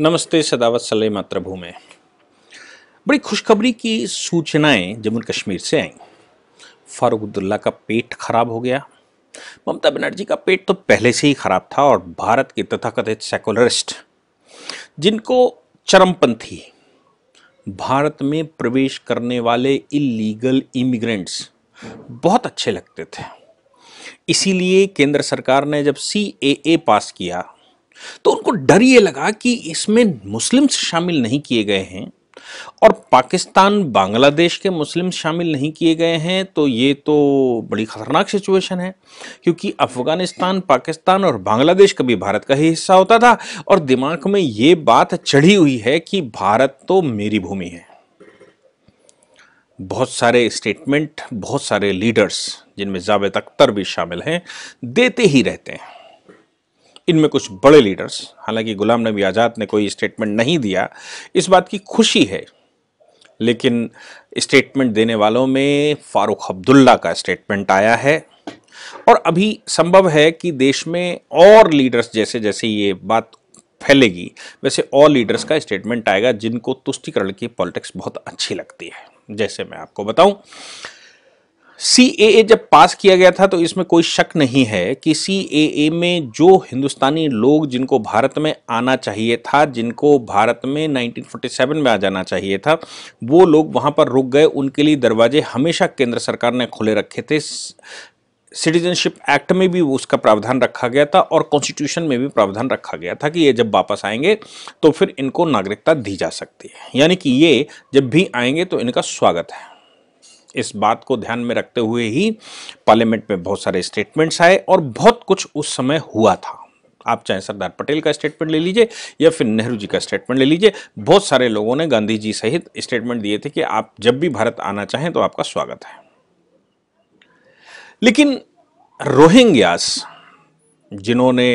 नमस्ते सदावत सले मातृभूमि में बड़ी खुशखबरी की सूचनाएं जम्मू कश्मीर से आईं फारूक अब्दुल्ला का पेट खराब हो गया ममता बनर्जी का पेट तो पहले से ही खराब था और भारत के तथाकथित सेकुलरिस्ट जिनको चरमपंथी भारत में प्रवेश करने वाले इलीगल इमिग्रेंट्स बहुत अच्छे लगते थे इसीलिए केंद्र सरकार ने जब सी पास किया तो उनको डर ये लगा कि इसमें मुस्लिम्स शामिल नहीं किए गए हैं और पाकिस्तान बांग्लादेश के मुस्लिम शामिल नहीं किए गए हैं तो ये तो बड़ी ख़तरनाक सिचुएशन है क्योंकि अफ़गानिस्तान पाकिस्तान और बांग्लादेश कभी भारत का ही हिस्सा होता था और दिमाग में ये बात चढ़ी हुई है कि भारत तो मेरी भूमि है बहुत सारे स्टेटमेंट बहुत सारे लीडर्स जिनमें जावेद अख्तर भी शामिल हैं देते ही रहते हैं इनमें कुछ बड़े लीडर्स हालांकि गुलाम नबी आज़ाद ने कोई स्टेटमेंट नहीं दिया इस बात की खुशी है लेकिन स्टेटमेंट देने वालों में फ़ारूक अब्दुल्ला का स्टेटमेंट आया है और अभी संभव है कि देश में और लीडर्स जैसे जैसे ये बात फैलेगी वैसे और लीडर्स का स्टेटमेंट आएगा जिनको तुष्टिकरण की पॉलिटिक्स बहुत अच्छी लगती है जैसे मैं आपको बताऊं सी ए ए जब पास किया गया था तो इसमें कोई शक नहीं है कि सी ए ए में जो हिंदुस्तानी लोग जिनको भारत में आना चाहिए था जिनको भारत में 1947 में आ जाना चाहिए था वो लोग वहाँ पर रुक गए उनके लिए दरवाजे हमेशा केंद्र सरकार ने खुले रखे थे सिटीजनशिप एक्ट में भी उसका प्रावधान रखा गया था और कॉन्स्टिट्यूशन में भी प्रावधान रखा गया था कि ये जब वापस आएंगे तो फिर इनको नागरिकता दी जा सकती है यानी कि ये जब भी आएंगे तो इनका स्वागत है इस बात को ध्यान में रखते हुए ही पार्लियामेंट में बहुत सारे स्टेटमेंट्स आए और बहुत कुछ उस समय हुआ था आप चाहे सरदार पटेल का स्टेटमेंट ले लीजिए या फिर नेहरू जी का स्टेटमेंट ले लीजिए बहुत सारे लोगों ने गांधी जी सहित स्टेटमेंट दिए थे कि आप जब भी भारत आना चाहें तो आपका स्वागत है लेकिन रोहिंग्यास जिन्होंने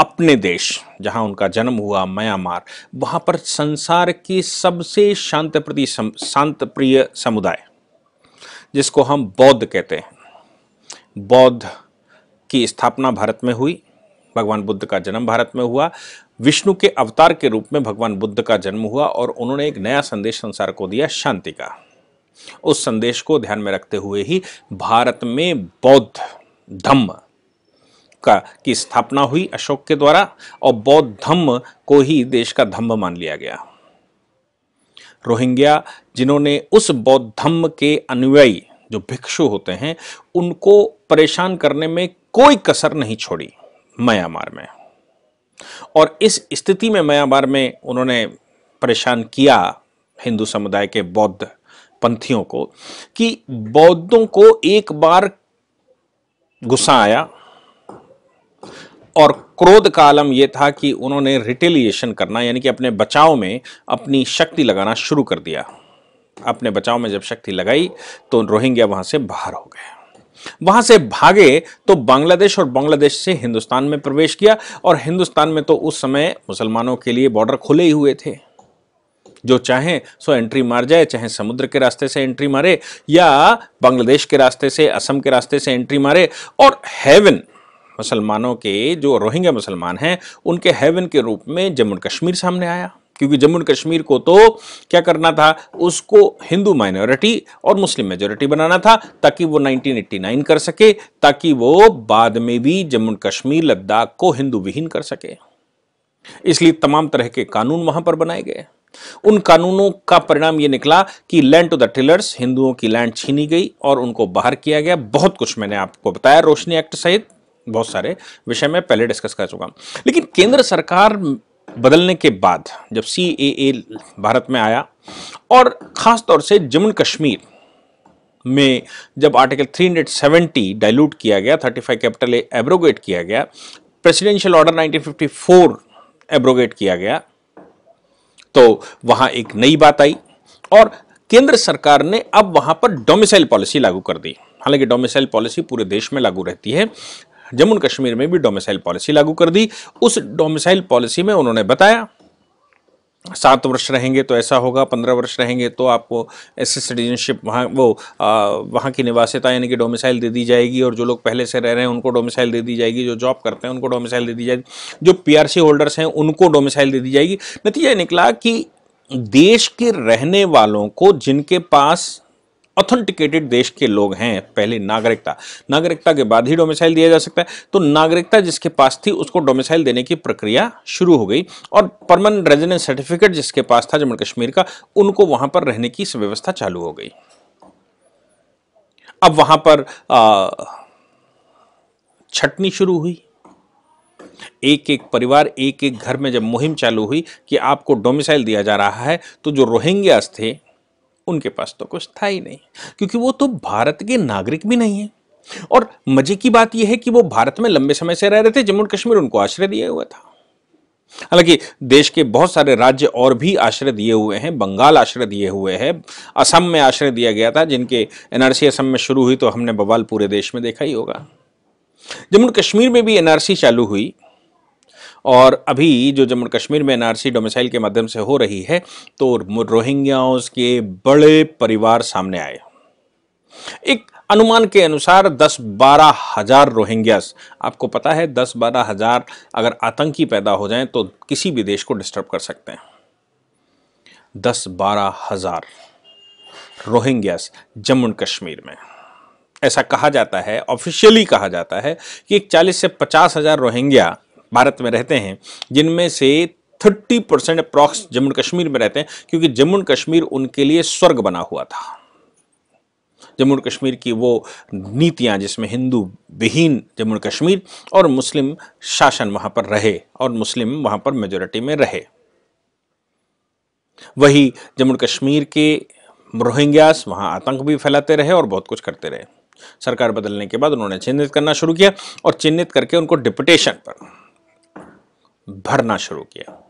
अपने देश जहां उनका जन्म हुआ म्यांमार वहां पर संसार की सबसे शांत प्रति शांत प्रिय समुदाय जिसको हम बौद्ध कहते हैं बौद्ध की स्थापना भारत में हुई भगवान बुद्ध का जन्म भारत में हुआ विष्णु के अवतार के रूप में भगवान बुद्ध का जन्म हुआ और उन्होंने एक नया संदेश संसार को दिया शांति का उस संदेश को ध्यान में रखते हुए ही भारत में बौद्ध धम्म का की स्थापना हुई अशोक के द्वारा और बौद्ध धम्म को ही देश का धम्म मान लिया गया रोहिंग्या जिन्होंने उस बौद्ध धम्म के अनुयायी जो भिक्षु होते हैं उनको परेशान करने में कोई कसर नहीं छोड़ी म्यांमार में और इस स्थिति में म्यांमार में उन्होंने परेशान किया हिंदू समुदाय के बौद्ध पंथियों को कि बौद्धों को एक बार गुस्सा आया और क्रोध का आलम यह था कि उन्होंने रिटेलिएशन करना यानी कि अपने बचाव में अपनी शक्ति लगाना शुरू कर दिया अपने बचाव में जब शक्ति लगाई तो रोहिंग्या वहां से बाहर हो गए वहां से भागे तो बांग्लादेश और बांग्लादेश से हिंदुस्तान में प्रवेश किया और हिंदुस्तान में तो उस समय मुसलमानों के लिए बॉर्डर खुले ही हुए थे जो चाहे सो एंट्री मार जाए चाहे समुद्र के रास्ते से एंट्री मारे या बांग्लादेश के रास्ते से असम के रास्ते से एंट्री मारे और हेवन मुसलमानों के जो रोहिंग्या मुसलमान हैं उनके हेवन के रूप में जम्मू कश्मीर सामने आया क्योंकि जम्मू कश्मीर को तो क्या करना था उसको हिंदू माइनॉरिटी और मुस्लिम मेजोरिटी बनाना था ताकि वो 1989 कर सके ताकि वो बाद में भी जम्मू कश्मीर लद्दाख को हिंदू विहीन कर सके इसलिए तमाम तरह के कानून वहां पर बनाए गए उन कानूनों का परिणाम यह निकला कि लैंड टू द टिलर्स हिंदुओं की लैंड छीनी गई और उनको बाहर किया गया बहुत कुछ मैंने आपको बताया रोशनी एक्ट सहित बहुत सारे विषय में पहले डिस्कस कर चुका हूँ लेकिन केंद्र सरकार बदलने के बाद जब सी ए ए भारत में आया और ख़ास तौर से जम्मू कश्मीर में जब आर्टिकल 370 डाइल्यूट किया गया 35 कैपिटल ए एब्रोगेट किया गया प्रेसिडेंशियल ऑर्डर 1954 एब्रोगेट किया गया तो वहां एक नई बात आई और केंद्र सरकार ने अब वहां पर डोमिसाइल पॉलिसी लागू कर दी हालांकि डोमिसाइल पॉलिसी पूरे देश में लागू रहती है जम्मू कश्मीर में भी डोमिसाइल पॉलिसी लागू कर दी उस डोमिसाइल पॉलिसी में उन्होंने बताया सात वर्ष रहेंगे तो ऐसा होगा पंद्रह वर्ष रहेंगे तो आपको ऐसे सिटीजनशिप वहाँ वो आ, वहाँ की निवासिता यानी कि डोमिसाइल दे दी जाएगी और जो लोग पहले से रह रहे हैं उनको डोमिसाइल दे दी जाएगी जो जॉब करते हैं उनको डोमिसाइल दे दी जाएगी जो पीआरसी होल्डर्स हैं उनको डोमिसाइल दे दी जाएगी नतीजा निकला कि देश के रहने वालों को जिनके पास ऑथेंटिकेटेड देश के लोग हैं पहले नागरिकता नागरिकता के बाद ही डोमिसाइल दिया जा सकता है तो नागरिकता जिसके पास थी उसको डोमिसाइल देने की प्रक्रिया शुरू हो गई और परमानेंट रेजिडेंस सर्टिफिकेट जिसके पास था जम्मू कश्मीर का उनको वहां पर रहने की व्यवस्था चालू हो गई अब वहां पर छटनी शुरू हुई एक एक परिवार एक एक घर में जब मुहिम चालू हुई कि आपको डोमिसाइल दिया जा रहा है तो जो रोहिंग्यास थे उनके पास तो कुछ था ही नहीं क्योंकि वो तो भारत के नागरिक भी नहीं है और मजे की बात यह है कि वो भारत में लंबे समय से रह रहे थे जम्मू कश्मीर उनको आश्रय दिया हुआ था हालांकि देश के बहुत सारे राज्य और भी आश्रय दिए हुए हैं बंगाल आश्रय दिए हुए हैं असम में आश्रय दिया गया था जिनके एनआरसी असम में शुरू हुई तो हमने बवाल पूरे देश में देखा ही होगा जम्मू कश्मीर में भी एनआरसी चालू हुई और अभी जो जम्मू कश्मीर में एनआरसी डोमिसाइल के माध्यम से हो रही है तो रोहिंग्याओं के बड़े परिवार सामने आए एक अनुमान के अनुसार 10 बारह हजार रोहिंग्यास आपको पता है 10 बारह हजार अगर आतंकी पैदा हो जाएं तो किसी भी देश को डिस्टर्ब कर सकते हैं 10 बारह हजार रोहिंग्यास जम्मू कश्मीर में ऐसा कहा जाता है ऑफिशियली कहा जाता है कि एक चालीस से पचास हजार रोहिंग्या भारत में रहते हैं जिनमें से thirty percent approx Jammu Kashmir में रहते हैं क्योंकि जम्मू कश्मीर उनके लिए स्वर्ग बना हुआ था जम्मू कश्मीर की वो नीतियाँ जिसमें हिंदू विहीन जम्मू कश्मीर और मुस्लिम शासन वहाँ पर रहे और मुस्लिम वहाँ पर मेजोरिटी में रहे वही जम्मू कश्मीर के रोहिंग्यास वहाँ आतंक भी फैलाते रहे और बहुत कुछ करते रहे सरकार बदलने के बाद उन्होंने चिन्हित करना शुरू किया और चिन्हित करके उनको डिपुटेशन पर भरना शुरू किया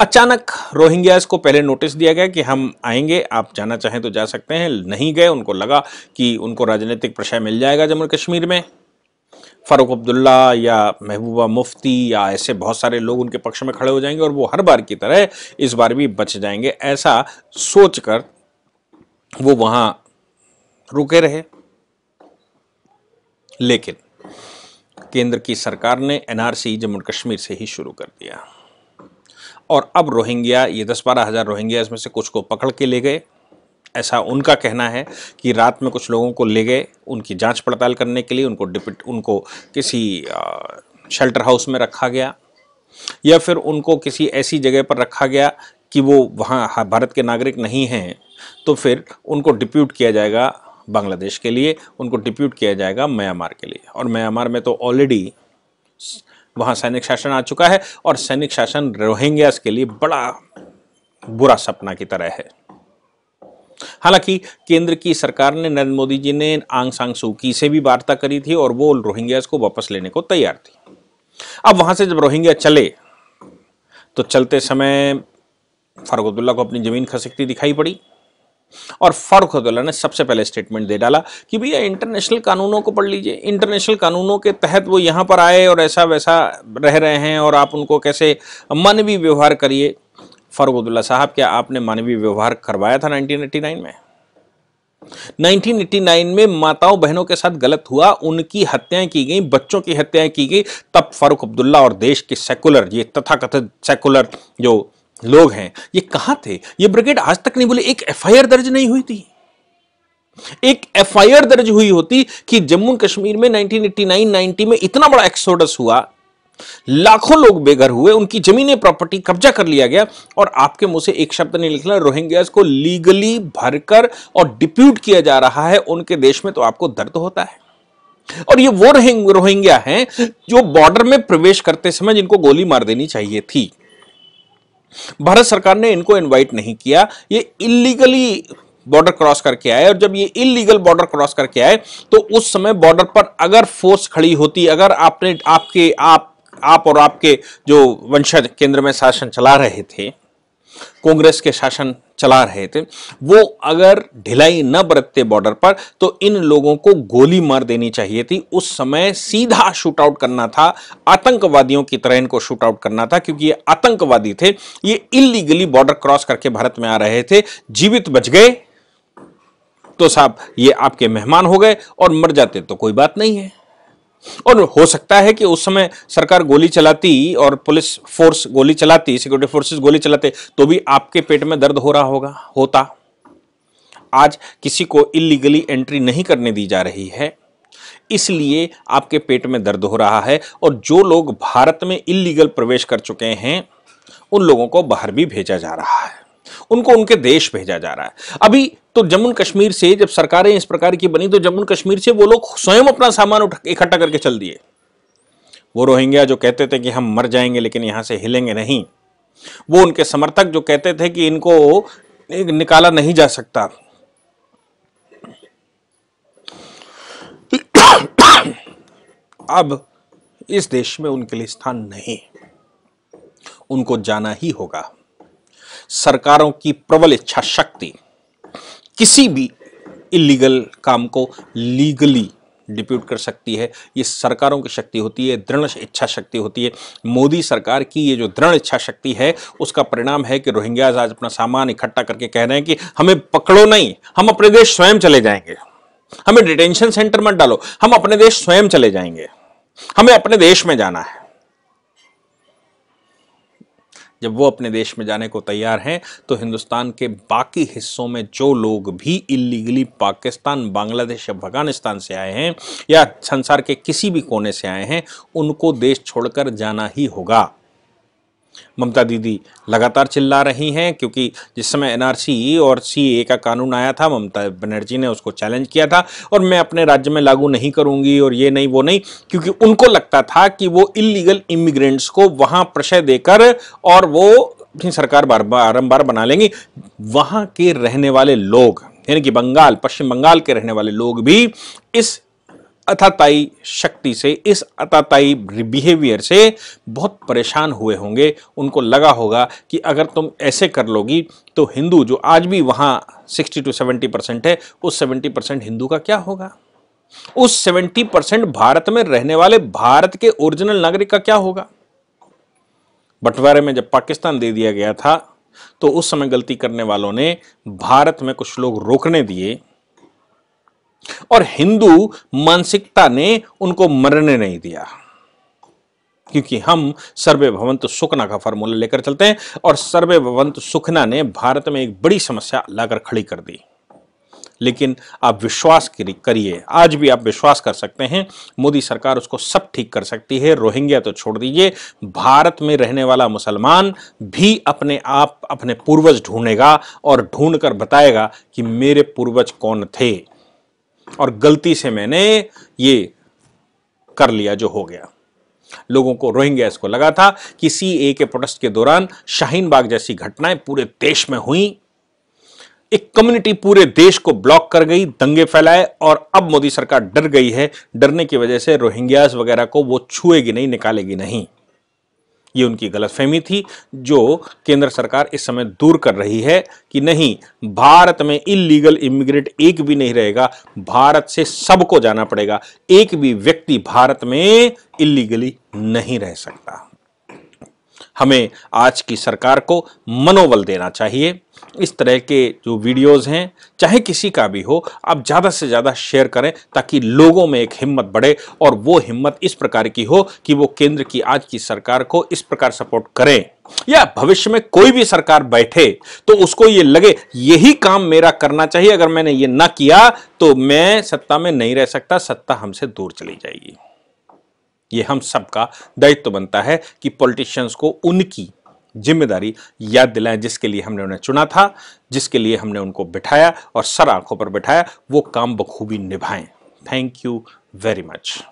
अचानक रोहिंग्यास को पहले नोटिस दिया गया कि हम आएंगे आप जाना चाहें तो जा सकते हैं नहीं गए उनको लगा कि उनको राजनीतिक प्रशय मिल जाएगा जम्मू कश्मीर में फारूक अब्दुल्ला या महबूबा मुफ्ती या ऐसे बहुत सारे लोग उनके पक्ष में खड़े हो जाएंगे और वो हर बार की तरह इस बार भी बच जाएंगे ऐसा सोचकर वो वहां रुके रहे लेकिन केंद्र की सरकार ने एनआरसी जम्मू कश्मीर से ही शुरू कर दिया और अब रोहिंग्या ये दस बारह हज़ार रोहिंग्या इसमें से कुछ को पकड़ के ले गए ऐसा उनका कहना है कि रात में कुछ लोगों को ले गए उनकी जांच पड़ताल करने के लिए उनको डिपिट उनको किसी शेल्टर हाउस में रखा गया या फिर उनको किसी ऐसी जगह पर रखा गया कि वो वहाँ हाँ, भारत के नागरिक नहीं हैं तो फिर उनको डिप्यूट किया जाएगा बांग्लादेश के लिए उनको डिप्यूट किया जाएगा म्यांमार के लिए और म्यांमार में तो ऑलरेडी वहाँ सैनिक शासन आ चुका है और सैनिक शासन रोहिंग्यास के लिए बड़ा बुरा सपना की तरह है हालांकि केंद्र की सरकार ने नरेंद्र मोदी जी ने आंग सांग सूकी से भी वार्ता करी थी और वो रोहिंग्यास को वापस लेने को तैयार थी अब वहां से जब रोहिंग्या चले तो चलते समय फारूक अब्दुल्ला को अपनी जमीन खसकती दिखाई पड़ी और फारूक अब्दुल्ला ने सबसे पहले स्टेटमेंट दे डाला कि भैया इंटरनेशनल कानूनों को पढ़ लीजिए इंटरनेशनल कानूनों के तहत वो यहाँ पर आए और ऐसा वैसा रह रहे हैं और आप उनको कैसे मानवीय व्यवहार करिए फारूक अब्दुल्ला साहब क्या आपने मानवीय व्यवहार करवाया था नाइनटीन में 1989 में माताओं बहनों के साथ गलत हुआ उनकी हत्याएं की गई बच्चों की हत्याएं की गई तब फारूक अब्दुल्ला और देश के सेकुलर ये तथाकथित सेकुलर जो लोग हैं ये कहां थे ये ब्रिगेड आज तक नहीं बोले एक एफआईआर दर्ज नहीं हुई थी एक एफआईआर दर्ज हुई होती कि जम्मू कश्मीर में 1989-90 में इतना बड़ा एक्सोडस हुआ लाखों लोग बेघर हुए उनकी जमीनें प्रॉपर्टी कब्जा कर लिया गया और आपके मुंह से एक शब्द नहीं निकला रोहिंग्यास को लीगली भरकर और डिप्यूट किया जा रहा है उनके देश में तो आपको दर्द होता है और ये वो रोहिंग्या हैं जो बॉर्डर में प्रवेश करते समय जिनको गोली मार देनी चाहिए थी भारत सरकार ने इनको इनवाइट नहीं किया ये इलीगली बॉर्डर क्रॉस करके आए और जब ये इलीगल बॉर्डर क्रॉस करके आए तो उस समय बॉर्डर पर अगर फोर्स खड़ी होती अगर आपने आपके आप आप और आपके जो वंशज केंद्र में शासन चला रहे थे कांग्रेस के शासन चला रहे थे वो अगर ढिलाई न बरतते बॉर्डर पर तो इन लोगों को गोली मार देनी चाहिए थी उस समय सीधा शूट आउट करना था आतंकवादियों की तरह इनको शूट आउट करना था क्योंकि ये आतंकवादी थे ये इलीगली बॉर्डर क्रॉस करके भारत में आ रहे थे जीवित बच गए तो साहब ये आपके मेहमान हो गए और मर जाते तो कोई बात नहीं है और हो सकता है कि उस समय सरकार गोली चलाती और पुलिस फोर्स गोली चलाती सिक्योरिटी फोर्सेस गोली चलाते तो भी आपके पेट में दर्द हो रहा होगा होता आज किसी को इलीगली एंट्री नहीं करने दी जा रही है इसलिए आपके पेट में दर्द हो रहा है और जो लोग भारत में इलीगल प्रवेश कर चुके हैं उन लोगों को बाहर भी भेजा जा रहा है उनको उनके देश भेजा जा रहा है अभी तो जम्मू कश्मीर से जब सरकारें इस प्रकार की बनी तो जम्मू कश्मीर से वो लोग स्वयं अपना सामान इकट्ठा करके चल दिए वो रोहिंग्या जो कहते थे कि हम मर जाएंगे लेकिन यहां से हिलेंगे नहीं वो उनके समर्थक जो कहते थे कि इनको निकाला नहीं जा सकता अब इस देश में उनके लिए स्थान नहीं उनको जाना ही होगा सरकारों की प्रबल इच्छा शक्ति किसी भी इलीगल काम को लीगली डिप्यूट कर सकती है ये सरकारों की शक्ति होती है दृढ़ इच्छा शक्ति होती है मोदी सरकार की ये जो दृढ़ इच्छा शक्ति है उसका परिणाम है कि रोहिंग्याज आज अपना सामान इकट्ठा करके कह रहे हैं कि हमें पकड़ो नहीं हम अपने देश स्वयं चले जाएंगे हमें डिटेंशन सेंटर मत डालो हम अपने देश स्वयं चले जाएंगे हमें अपने देश में जाना है जब वो अपने देश में जाने को तैयार हैं तो हिंदुस्तान के बाकी हिस्सों में जो लोग भी इलीगली पाकिस्तान बांग्लादेश या अफगानिस्तान से आए हैं या संसार के किसी भी कोने से आए हैं उनको देश छोड़कर जाना ही होगा ममता दीदी लगातार चिल्ला रही हैं क्योंकि जिस समय एनआरसी और सीए का कानून आया था ममता बनर्जी ने उसको चैलेंज किया था और मैं अपने राज्य में लागू नहीं करूंगी और ये नहीं वो नहीं क्योंकि उनको लगता था कि वो इलीगल इमिग्रेंट्स को वहां प्रशय देकर और वो अपनी सरकार बार बारम्बार बना लेंगी वहां के रहने वाले लोग यानी कि बंगाल पश्चिम बंगाल के रहने वाले लोग भी इस अथाताई शक्ति से इस अथाताई बिहेवियर से बहुत परेशान हुए होंगे उनको लगा होगा कि अगर तुम ऐसे कर लोगी तो हिंदू जो आज भी वहाँ 60 टू 70 परसेंट है उस 70 परसेंट हिंदू का क्या होगा उस 70 परसेंट भारत में रहने वाले भारत के ओरिजिनल नागरिक का क्या होगा बंटवारे में जब पाकिस्तान दे दिया गया था तो उस समय गलती करने वालों ने भारत में कुछ लोग रोकने दिए और हिंदू मानसिकता ने उनको मरने नहीं दिया क्योंकि हम सर्वे भवंत सुखना का फॉर्मूला लेकर चलते हैं और सर्वे भवंत सुखना ने भारत में एक बड़ी समस्या लाकर खड़ी कर दी लेकिन आप विश्वास करिए आज भी आप विश्वास कर सकते हैं मोदी सरकार उसको सब ठीक कर सकती है रोहिंग्या तो छोड़ दीजिए भारत में रहने वाला मुसलमान भी अपने आप अपने पूर्वज ढूंढेगा और ढूंढकर बताएगा कि मेरे पूर्वज कौन थे और गलती से मैंने ये कर लिया जो हो गया लोगों को रोहिंग्या इसको लगा था कि सी ए के प्रोटेस्ट के दौरान शाहीन बाग जैसी घटनाएं पूरे देश में हुई एक कम्युनिटी पूरे देश को ब्लॉक कर गई दंगे फैलाए और अब मोदी सरकार डर गई है डरने की वजह से रोहिंग्यास वगैरह को वो छुएगी नहीं निकालेगी नहीं ये उनकी गलतफहमी थी जो केंद्र सरकार इस समय दूर कर रही है कि नहीं भारत में इलीगल इमिग्रेंट एक भी नहीं रहेगा भारत से सबको जाना पड़ेगा एक भी व्यक्ति भारत में इलीगली नहीं रह सकता हमें आज की सरकार को मनोबल देना चाहिए इस तरह के जो वीडियोस हैं चाहे किसी का भी हो आप ज़्यादा से ज़्यादा शेयर करें ताकि लोगों में एक हिम्मत बढ़े और वो हिम्मत इस प्रकार की हो कि वो केंद्र की आज की सरकार को इस प्रकार सपोर्ट करें या भविष्य में कोई भी सरकार बैठे तो उसको ये लगे यही काम मेरा करना चाहिए अगर मैंने ये ना किया तो मैं सत्ता में नहीं रह सकता सत्ता हमसे दूर चली जाएगी ये हम सबका दायित्व तो बनता है कि पॉलिटिशियंस को उनकी जिम्मेदारी याद दिलाएं जिसके लिए हमने उन्हें चुना था जिसके लिए हमने उनको बिठाया और सर आंखों पर बिठाया वो काम बखूबी निभाएं थैंक यू वेरी मच